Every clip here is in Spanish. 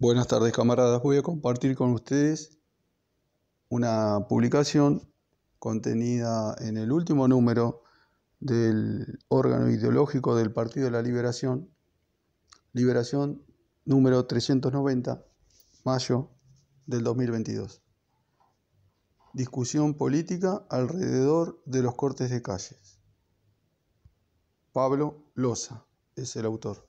Buenas tardes camaradas, voy a compartir con ustedes una publicación contenida en el último número del órgano ideológico del Partido de la Liberación, Liberación número 390, mayo del 2022. Discusión política alrededor de los cortes de calles. Pablo Loza es el autor.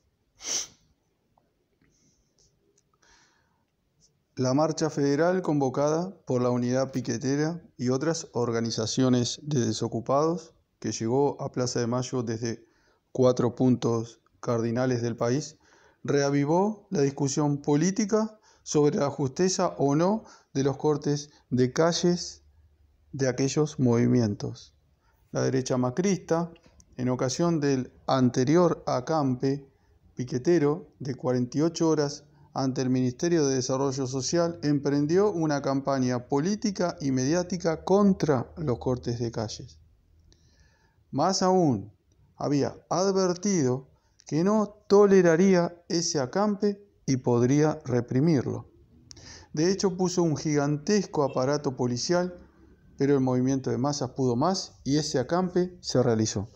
la marcha federal convocada por la unidad piquetera y otras organizaciones de desocupados que llegó a Plaza de Mayo desde cuatro puntos cardinales del país, reavivó la discusión política sobre la justeza o no de los cortes de calles de aquellos movimientos. La derecha macrista, en ocasión del anterior acampe piquetero de 48 horas ante el Ministerio de Desarrollo Social, emprendió una campaña política y mediática contra los cortes de calles. Más aún, había advertido que no toleraría ese acampe y podría reprimirlo. De hecho, puso un gigantesco aparato policial, pero el movimiento de masas pudo más y ese acampe se realizó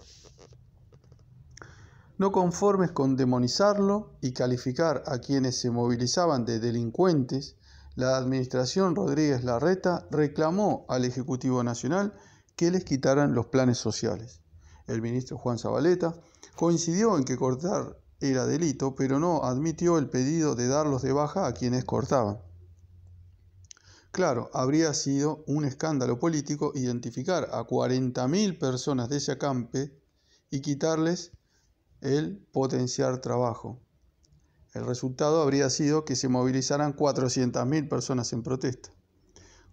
no conformes con demonizarlo y calificar a quienes se movilizaban de delincuentes, la administración Rodríguez Larreta reclamó al Ejecutivo Nacional que les quitaran los planes sociales. El ministro Juan Zabaleta coincidió en que cortar era delito, pero no admitió el pedido de darlos de baja a quienes cortaban. Claro, habría sido un escándalo político identificar a 40.000 personas de ese acampe y quitarles el potenciar trabajo. El resultado habría sido que se movilizaran 400.000 personas en protesta.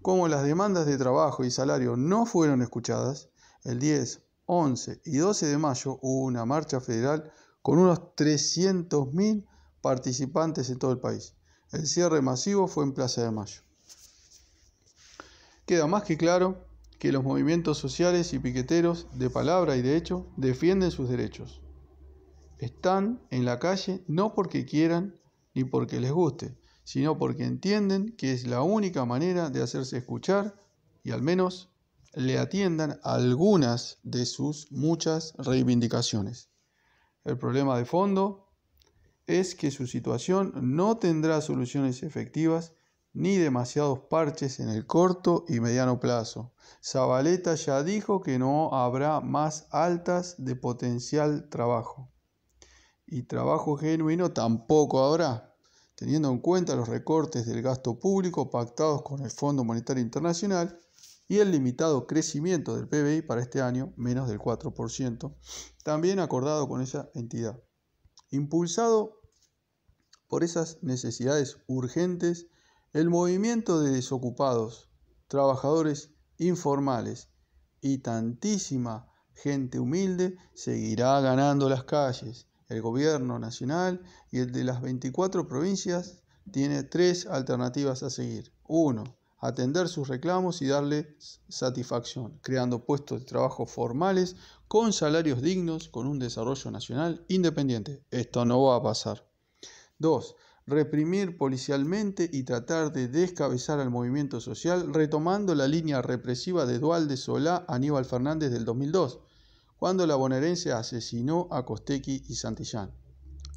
Como las demandas de trabajo y salario no fueron escuchadas, el 10, 11 y 12 de mayo hubo una marcha federal con unos 300.000 participantes en todo el país. El cierre masivo fue en Plaza de Mayo. Queda más que claro que los movimientos sociales y piqueteros, de palabra y de hecho, defienden sus derechos están en la calle no porque quieran ni porque les guste, sino porque entienden que es la única manera de hacerse escuchar y al menos le atiendan algunas de sus muchas reivindicaciones. El problema de fondo es que su situación no tendrá soluciones efectivas ni demasiados parches en el corto y mediano plazo. Zabaleta ya dijo que no habrá más altas de potencial trabajo y trabajo genuino tampoco habrá, teniendo en cuenta los recortes del gasto público pactados con el Fondo Monetario Internacional y el limitado crecimiento del PBI para este año, menos del 4%, también acordado con esa entidad. Impulsado por esas necesidades urgentes, el movimiento de desocupados, trabajadores informales y tantísima gente humilde seguirá ganando las calles el gobierno nacional y el de las 24 provincias tiene tres alternativas a seguir. uno, Atender sus reclamos y darle satisfacción, creando puestos de trabajo formales con salarios dignos, con un desarrollo nacional independiente. Esto no va a pasar. 2. Reprimir policialmente y tratar de descabezar al movimiento social, retomando la línea represiva de Dualde Solá Aníbal Fernández del 2002 cuando la bonaerense asesinó a Costequi y Santillán.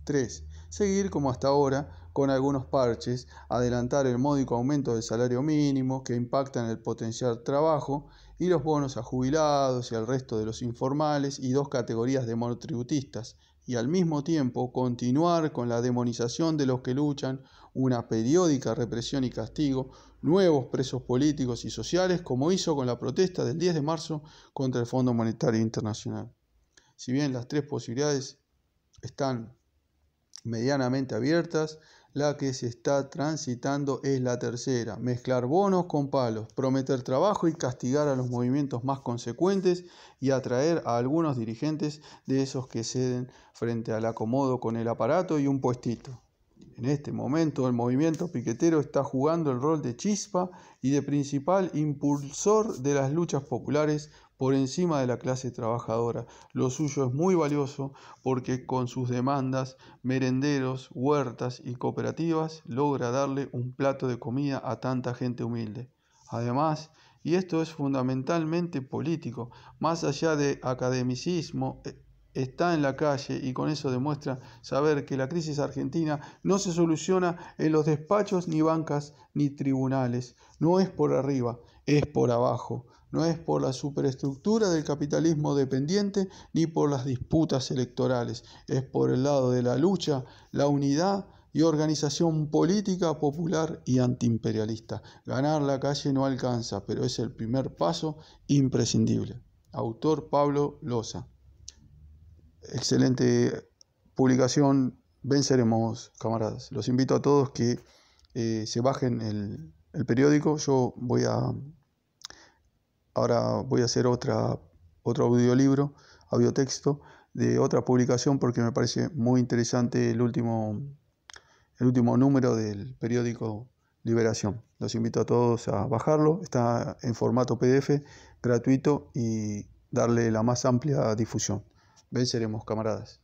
3. Seguir como hasta ahora con algunos parches, adelantar el módico aumento del salario mínimo que impacta en el potencial trabajo y los bonos a jubilados y al resto de los informales y dos categorías de monotributistas, y al mismo tiempo continuar con la demonización de los que luchan, una periódica represión y castigo, nuevos presos políticos y sociales, como hizo con la protesta del 10 de marzo contra el Fondo Monetario Internacional. Si bien las tres posibilidades están medianamente abiertas, la que se está transitando es la tercera, mezclar bonos con palos, prometer trabajo y castigar a los movimientos más consecuentes y atraer a algunos dirigentes de esos que ceden frente al acomodo con el aparato y un puestito. En este momento el movimiento piquetero está jugando el rol de chispa y de principal impulsor de las luchas populares por encima de la clase trabajadora. Lo suyo es muy valioso porque con sus demandas, merenderos, huertas y cooperativas logra darle un plato de comida a tanta gente humilde. Además, y esto es fundamentalmente político, más allá de academicismo, eh, está en la calle y con eso demuestra saber que la crisis argentina no se soluciona en los despachos, ni bancas, ni tribunales. No es por arriba, es por abajo. No es por la superestructura del capitalismo dependiente ni por las disputas electorales. Es por el lado de la lucha, la unidad y organización política, popular y antiimperialista. Ganar la calle no alcanza, pero es el primer paso imprescindible. Autor Pablo Loza excelente publicación. Venceremos, camaradas. Los invito a todos que eh, se bajen el, periódico. Yo voy a. Ahora voy a hacer otra, otro audiolibro, audiotexto, de otra publicación porque me parece muy interesante el último, el último número del periódico Liberación. Los invito a todos a bajarlo. Está en formato PDF, gratuito y darle la más amplia difusión. Venceremos, camaradas.